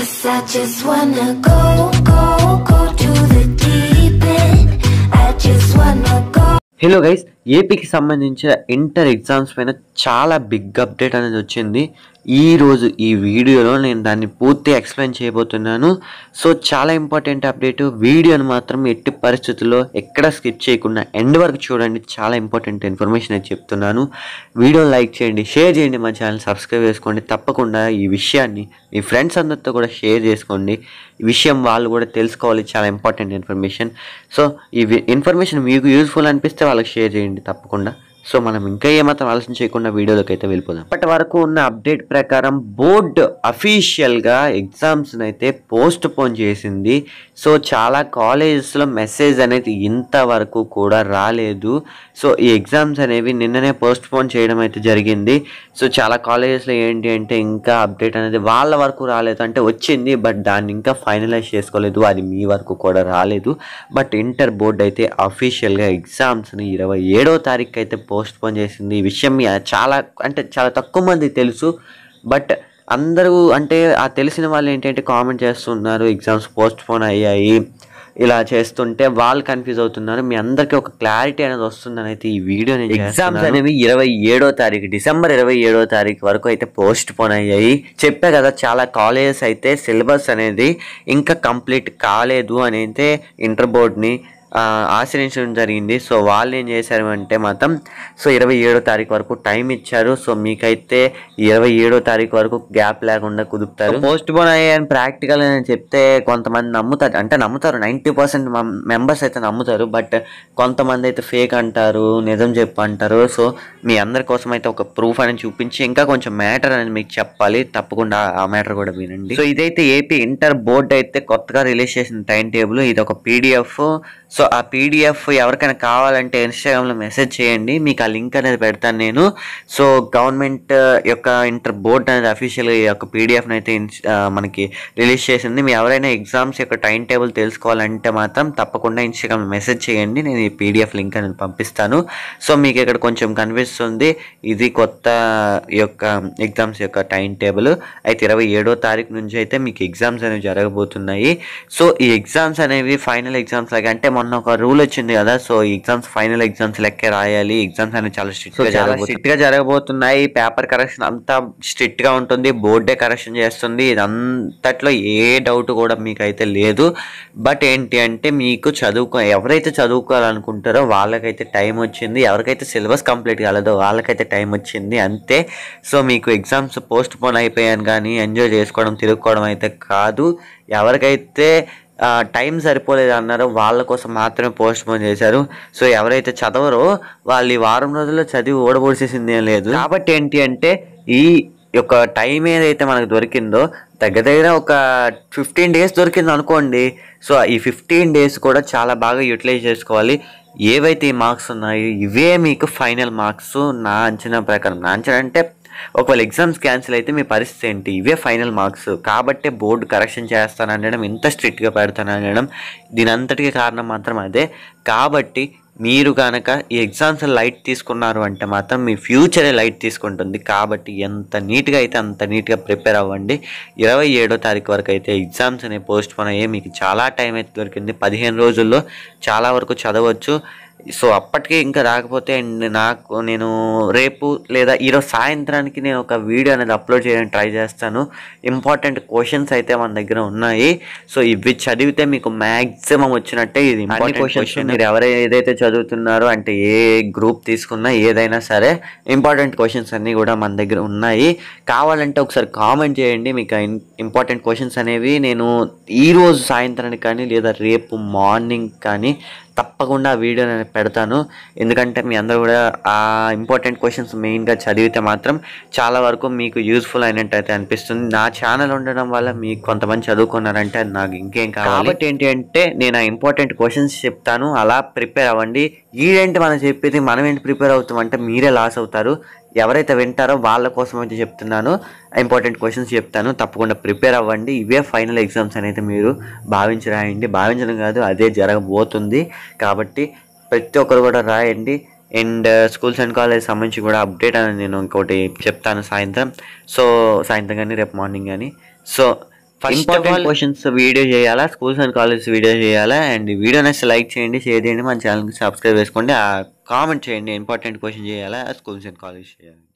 Cause I just wanna go, go, go to the deep end I just wanna go Hello guys, ఏపీకి సంబంధించిన inter exams పైన చాలా big update అనేది వచ్చింది ఈరోజు ఈ వీడియోలో నేను దాన్ని పూర్తి ఎక్స్ప్లెయిన్ చేయబోతున్నాను సో చాలా ఇంపార్టెంట్ అప్డేట్ వీడియోను మాత్రం ఎట్టి పరిస్థితుల్లో ఎక్కడ స్కిప్ చేయకుండా ఎండ్ వరకు చూడండి చాలా ఇంపార్టెంట్ ఇన్ఫర్మేషన్ అయితే చెప్తున్నాను వీడియో లైక్ చేయండి షేర్ చేయండి మా ఛానల్ సబ్స్క్రైబ్ చేసుకోండి తప్పకుండా ఈ విషయాన్ని మీ ఫ్రెండ్స్ అందరితో కూడా షేర్ చేసుకోండి ఈ విషయం వాళ్ళు కూడా తెలుసుకోవాలి చాలా ఇంపార్టెంట్ ఇన్ఫర్మేషన్ సో ఈ ఇన్ఫర్మేషన్ మీకు యూజ్ఫుల్ అనిపిస్తే వాళ్ళకి షేర్ చేయండి చేయండి తప్పకుండా సో మనం ఇంకా ఏమాత్రం ఆలోచన చేయకుండా వీడియోలోకి అయితే వెళ్ళిపోదాం ఇప్పటి వరకు ఉన్న అప్డేట్ ప్రకారం బోర్డు అఫీషియల్గా ఎగ్జామ్స్ని అయితే పోస్ట్ పోన్ చేసింది సో చాలా కాలేజెస్లో మెసేజ్ అనేది ఇంతవరకు కూడా రాలేదు సో ఈ ఎగ్జామ్స్ అనేవి నిన్ననే పోస్ట్ పోన్ చేయడం అయితే జరిగింది సో చాలా కాలేజెస్లో ఏంటి అంటే ఇంకా అప్డేట్ అనేది వాళ్ళ వరకు రాలేదు అంటే వచ్చింది బట్ దాన్ని ఇంకా ఫైనలైజ్ చేసుకోలేదు అది మీ వరకు కూడా రాలేదు బట్ ఇంటర్ బోర్డు అయితే అఫీషియల్గా ఎగ్జామ్స్ని ఇరవై ఏడో తారీఖు అయితే పో పోస్ట్ పోన్ చేసింది ఈ విషయం చాలా అంటే చాలా తక్కువ మంది తెలుసు బట్ అందరూ అంటే ఆ తెలిసిన వాళ్ళు ఏంటంటే కామెంట్ చేస్తున్నారు ఎగ్జామ్స్ పోస్ట్ పోన్ అయ్యాయి ఇలా చేస్తుంటే వాళ్ళు కన్ఫ్యూజ్ అవుతున్నారు మీ అందరికీ ఒక క్లారిటీ అనేది వస్తుందని అయితే ఈ వీడియో నేను ఎగ్జామ్స్ అనేవి ఇరవై ఏడో తారీఖు డిసెంబర్ ఇరవై ఏడో తారీఖు వరకు అయితే పోస్ట్ పోన్ అయ్యాయి చెప్పే కదా చాలా కాలేజెస్ అయితే సిలబస్ అనేది ఇంకా కంప్లీట్ కాలేదు అని అయితే ఇంటర్ బోర్డ్ని ఆశ్రయించడం జరిగింది సో వాళ్ళు ఏం చేశారు అంటే మాత్రం సో ఇరవై ఏడో తారీఖు వరకు టైం ఇచ్చారు సో మీకైతే ఇరవై ఏడో తారీఖు వరకు గ్యాప్ లేకుండా కుదుపుతారు పోస్ట్ పోన్ అయ్యాను ప్రాక్టికల్ అని చెప్తే కొంతమంది నమ్ముతారు అంటే నమ్ముతారు నైంటీ పర్సెంట్ మెంబర్స్ అయితే నమ్ముతారు బట్ కొంతమంది అయితే ఫేక్ అంటారు నిజం చెప్పంటారు అంటారు సో మీ అందరి కోసం అయితే ఒక ప్రూఫ్ అని చూపించి ఇంకా కొంచెం మ్యాటర్ అని మీకు చెప్పాలి తప్పకుండా ఆ మ్యాటర్ కూడా వినండి సో ఇదైతే ఏపీ ఇంటర్ బోర్డ్ అయితే కొత్తగా రిలీజ్ చేసిన టైం టేబుల్ ఇది ఒక పీడిఎఫ్ సో ఆ పీడిఎఫ్ ఎవరికైనా కావాలంటే ఇన్స్టాగ్రామ్లో మెసేజ్ చేయండి మీకు ఆ లింక్ అనేది పెడతాను నేను సో గవర్నమెంట్ uh, యొక్క ఇంటర్ బోర్డ్ అనేది అఫీషియల్గా ఈ యొక్క పీడిఎఫ్ని అయితే uh, మనకి రిలీజ్ చేసింది మీ ఎవరైనా ఎగ్జామ్స్ యొక్క టైం టేబుల్ తెలుసుకోవాలంటే మాత్రం తప్పకుండా ఇన్స్టాగ్రామ్లో మెసేజ్ చేయండి నేను ఈ పీడిఎఫ్ లింక్ అనేది పంపిస్తాను సో మీకు ఇక్కడ కొంచెం కనిపిస్తుంది ఇది కొత్త యొక్క ఎగ్జామ్స్ యొక్క టైం టేబుల్ అయితే ఇరవై ఏడో తారీఖు నుంచి అయితే మీకు ఎగ్జామ్స్ అనేవి జరగబోతున్నాయి సో ఈ ఎగ్జామ్స్ అనేవి ఫైనల్ ఎగ్జామ్స్ లాగా అంటే మొన్న ఒక రూల్ వచ్చింది కదా సో ఎగ్జామ్స్ ఫైనల్ ఎగ్జామ్స్ లెక్కే రాయాలి ఎగ్జామ్స్ అనేవి చాలా స్ట్రిక్ట్ స్ట్రిక్ట్ గా జరగబోతున్నాయి పేపర్ కరెక్షన్ అంతా స్ట్రిక్ట్ గా ఉంటుంది బోర్డే కరెక్షన్ చేస్తుంది ఇదంతట్లో ఏ డౌట్ కూడా మీకు అయితే లేదు బట్ ఏంటి అంటే మీకు చదువుకో ఎవరైతే చదువుకోవాలనుకుంటారో వాళ్ళకైతే టైం వచ్చింది ఎవరికైతే సిలబస్ కంప్లీట్ కాలేదో వాళ్ళకైతే టైం వచ్చింది అంతే సో మీకు ఎగ్జామ్స్ పోస్ట్ పోన్ అయిపోయాను కానీ ఎంజాయ్ చేసుకోవడం తిరుగుకోవడం అయితే కాదు ఎవరికైతే టైం సరిపోలేదు అన్నారు వాళ్ళ కోసం మాత్రమే పోస్ట్ పోన్ చేశారు సో ఎవరైతే చదవరో వాళ్ళు ఈ వారం రోజుల్లో చదివి ఓడబోసేసింది ఏం లేదు కాబట్టి ఏంటి అంటే ఈ యొక్క టైం ఏదైతే మనకు దొరికిందో దగ్గర దగ్గర ఒక ఫిఫ్టీన్ డేస్ దొరికింది అనుకోండి సో ఈ ఫిఫ్టీన్ డేస్ కూడా చాలా బాగా యూటిలైజ్ చేసుకోవాలి ఏవైతే ఈ మార్క్స్ ఉన్నాయో ఇవే మీకు ఫైనల్ మార్క్స్ నా అంచనా ప్రకారం నా అంచనా అంటే ఒకవేళ ఎగ్జామ్స్ క్యాన్సిల్ అయితే మీ పరిస్థితి ఏంటి ఇవే ఫైనల్ మార్క్స్ కాబట్టే బోర్డు కరెక్షన్ అనడం ఇంత స్ట్రిక్ట్గా పెడతాను దీని అంతటికి కారణం మాత్రం అదే కాబట్టి మీరు కనుక ఈ ఎగ్జామ్స్ లైట్ తీసుకున్నారు అంటే మాత్రం మీ ఫ్యూచరే లైట్ తీసుకుంటుంది కాబట్టి ఎంత నీట్గా అయితే అంత నీట్గా ప్రిపేర్ అవ్వండి ఇరవై ఏడో తారీఖు వరకు అయితే ఎగ్జామ్స్ అనేవి పోస్ట్ పోన్ అయ్యే మీకు చాలా టైం అయితే దొరికింది పదిహేను రోజుల్లో చాలా వరకు చదవచ్చు సో అప్పటికే ఇంకా రాకపోతే అండ్ నాకు నేను రేపు లేదా ఈరోజు సాయంత్రానికి నేను ఒక వీడియో అనేది అప్లోడ్ చేయడానికి ట్రై చేస్తాను ఇంపార్టెంట్ క్వశ్చన్స్ అయితే మన దగ్గర ఉన్నాయి సో ఇవి చదివితే మీకు మ్యాక్సిమం వచ్చినట్టే ఇది క్వశ్చన్ మీరు ఎవరు ఏదైతే చదువుతున్నారో అంటే ఏ గ్రూప్ తీసుకున్నా ఏదైనా సరే ఇంపార్టెంట్ క్వశ్చన్స్ అన్నీ కూడా మన దగ్గర ఉన్నాయి కావాలంటే ఒకసారి కామెంట్ చేయండి మీకు ఇంపార్టెంట్ క్వశ్చన్స్ అనేవి నేను ఈరోజు సాయంత్రానికి కానీ లేదా రేపు మార్నింగ్ కానీ తప్పకుండా వీడియో నేను పెడతాను ఎందుకంటే మీ అందరూ కూడా ఆ ఇంపార్టెంట్ క్వశ్చన్స్ మెయిన్గా చదివితే మాత్రం చాలా వరకు మీకు యూస్ఫుల్ అయినట్టయితే అనిపిస్తుంది నా ఛానల్ ఉండడం వల్ల మీకు కొంతమంది చదువుకున్నారంటే నాకు ఇంకేం కావాలి కాబట్టి ఏంటి అంటే నేను ఆ ఇంపార్టెంట్ క్వశ్చన్స్ చెప్తాను అలా ప్రిపేర్ అవ్వండి ఈడేంటి మనం చెప్పేది మనం ఏంటి ప్రిపేర్ అవుతామంటే మీరే లాస్ అవుతారు ఎవరైతే వింటారో వాళ్ళ కోసం అయితే చెప్తున్నాను ఇంపార్టెంట్ క్వశ్చన్స్ చెప్తాను తప్పకుండా ప్రిపేర్ అవ్వండి ఇవే ఫైనల్ ఎగ్జామ్స్ అనేది మీరు భావించి రాయండి భావించడం కాదు అదే జరగబోతుంది కాబట్టి ప్రతి ఒక్కరు కూడా రాయండి అండ్ స్కూల్స్ అండ్ కాలేజ్ సంబంధించి కూడా అప్డేట్ అని నేను ఇంకోటి చెప్తాను సాయంత్రం సో సాయంత్రం కానీ రేపు మార్నింగ్ కానీ సో ఇంపార్టెంట్ క్వశ్చన్స్ వీడియో చేయాలా స్కూల్స్ అండ్ కాలేజెస్ వీడియో చేయాలా అండ్ వీడియో నచ్చి లైక్ చేయండి షేర్ చేయండి మన ఛానల్కి సబ్స్క్రైబ్ చేసుకోండి కామెంట్ చేయండి ఇంపార్టెంట్ క్వశ్చన్ చేయాలా అండ్ కాలేజ్ చేయాలి